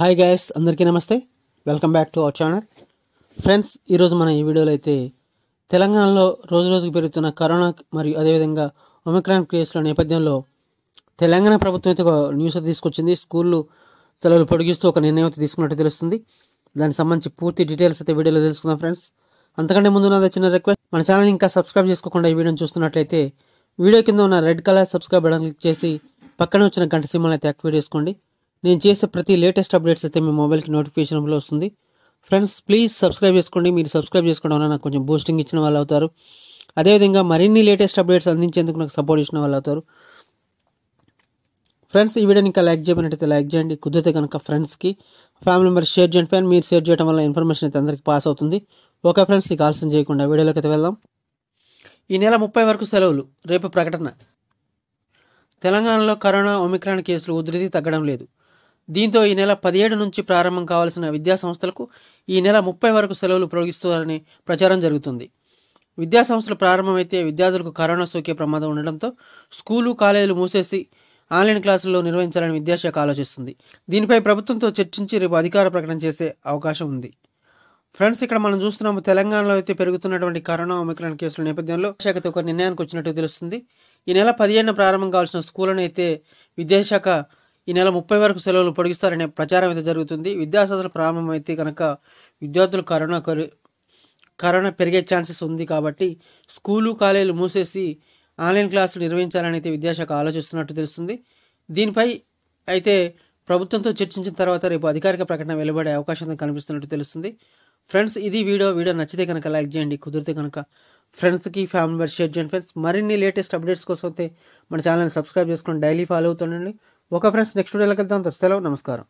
hi guys అందరికీ నమస్తే welcome back to our channel friends ఈరోజు మనం ఈ వీడియోలో అయితే తెలంగాణలో రోజు రోజుకు పెరుగుతున్న కరోనా మరియు అదేవిధంగా ఒమిక్రాన్ కేసుల నేపథ్యంలో తెలంగాణ ప్రభుత్వం అయితే ఒక న్యూస్ తీసుకొచ్చింది స్కూళ్ళు సెలవులు పొడిగిస్తూ ఒక నిర్ణయం అయితే తీసుకున్నట్టు తెలుస్తుంది దానికి సంబంధించి పూర్తి డీటెయిల్స్ అయితే వీడియోలో తెలుసుకుందాం ఫ్రెండ్స్ అంతకంటే ముందు నాది చిన్న రిక్వెస్ట్ మన ఛానల్ ఇంకా సబ్స్క్రైబ్ చేసుకోకుండా ఈ వీడియోని చూస్తున్నట్లయితే వీడియో కింద ఉన్న red colour subscribe button click చేసి పక్కనే వచ్చిన గంట సింబల్ అయితే యాక్టివేట్ చేసుకోండి నేను చేసే ప్రతి లేటెస్ట్ అప్డేట్స్ అయితే మీ మొబైల్కి నోటిఫికేషన్ వస్తుంది ఫ్రెండ్స్ ప్లీజ్ సబ్స్క్రైబ్ చేసుకోండి మీరు సబ్స్క్రైబ్ చేసుకోవడం వల్ల నాకు కొంచెం బూస్టింగ్ ఇచ్చిన వాళ్ళు అవుతారు అదేవిధంగా మరిన్ని లేటెస్ట్ అప్డేట్స్ అందించేందుకు నాకు సపోర్ట్ ఇచ్చిన వాళ్ళు అవుతారు ఫ్రెండ్స్ ఈ వీడియోని ఇంకా లైక్ చేయమన్నట్టయితే లైక్ చేయండి కుదిరితే కనుక ఫ్రెండ్స్కి ఫ్యామిలీ మెంబర్స్ షేర్ చేయండి ఫ్యాన్ మీరు షేర్ చేయడం వల్ల ఇన్ఫర్మేషన్ అయితే అందరికీ పాస్ అవుతుంది ఓకే ఫ్రెండ్స్ ఇక ఆలస్యం చేయకుండా వీడియోలోకి అయితే వెళ్దాం ఈ నెల ముప్పై వరకు సెలవులు రేపు ప్రకటన తెలంగాణలో కరోనా ఒమిక్రాన్ కేసులు ఉధృతి తగ్గడం లేదు దీంతో ఈ నెల పదిహేడు నుంచి ప్రారంభం కావాల్సిన విద్యా సంస్థలకు ఈ నెల ముప్పై వరకు సెలవులు పొడిగిస్తారని ప్రచారం జరుగుతుంది విద్యా సంస్థలు ప్రారంభమైతే విద్యార్థులకు కరోనా సోకే ప్రమాదం ఉండడంతో స్కూలు కాలేజీలు మూసేసి ఆన్లైన్ క్లాసుల్లో నిర్వహించాలని విద్యాశాఖ ఆలోచిస్తుంది దీనిపై ప్రభుత్వంతో చర్చించి రేపు అధికార ప్రకటన చేసే అవకాశం ఉంది ఫ్రెండ్స్ ఇక్కడ మనం చూస్తున్నాము తెలంగాణలో అయితే పెరుగుతున్నటువంటి కరోనా ఒమిక్రాన్ కేసుల నేపథ్యంలో శాఖతో ఒక నిర్ణయానికి వచ్చినట్టు తెలుస్తుంది ఈ నెల పదిహేను ప్రారంభం కావాల్సిన స్కూళ్ళను అయితే విద్యాశాఖ ఈ నెల ముప్పై వరకు సెలవులు పొడిగిస్తారనే ప్రచారం అయితే జరుగుతుంది విద్యాసంస్థలు ప్రారంభమైతే కనుక విద్యార్థులు కరోనా కరోనా పెరిగే ఛాన్సెస్ ఉంది కాబట్టి స్కూలు కాలేజీలు మూసేసి ఆన్లైన్ క్లాసులు నిర్వహించాలని అయితే విద్యాశాఖ ఆలోచిస్తున్నట్టు తెలుస్తుంది దీనిపై అయితే ప్రభుత్వంతో చర్చించిన తర్వాత రేపు అధికారిక ప్రకటన వెలువడే అవకాశం కనిపిస్తున్నట్టు తెలుస్తుంది ఫ్రెండ్స్ ఇది వీడియో వీడియో నచ్చితే కనుక లైక్ చేయండి కుదిరితే కనుక ఫ్రెండ్స్కి ఫ్యామిలీ మెంబర్స్ షేర్ చేయండి ఫ్రెండ్స్ మరిన్ని లేటెస్ట్ అప్డేట్స్ కోసం అయితే మన ఛానల్ని సబ్స్క్రైబ్ చేసుకొని డైలీ ఫాలో అవుతుండండి ఓకే ఫ్రెండ్స్ నెక్స్ట్ వీడియోలోకి వెళ్తాం సెలవు నమస్కారం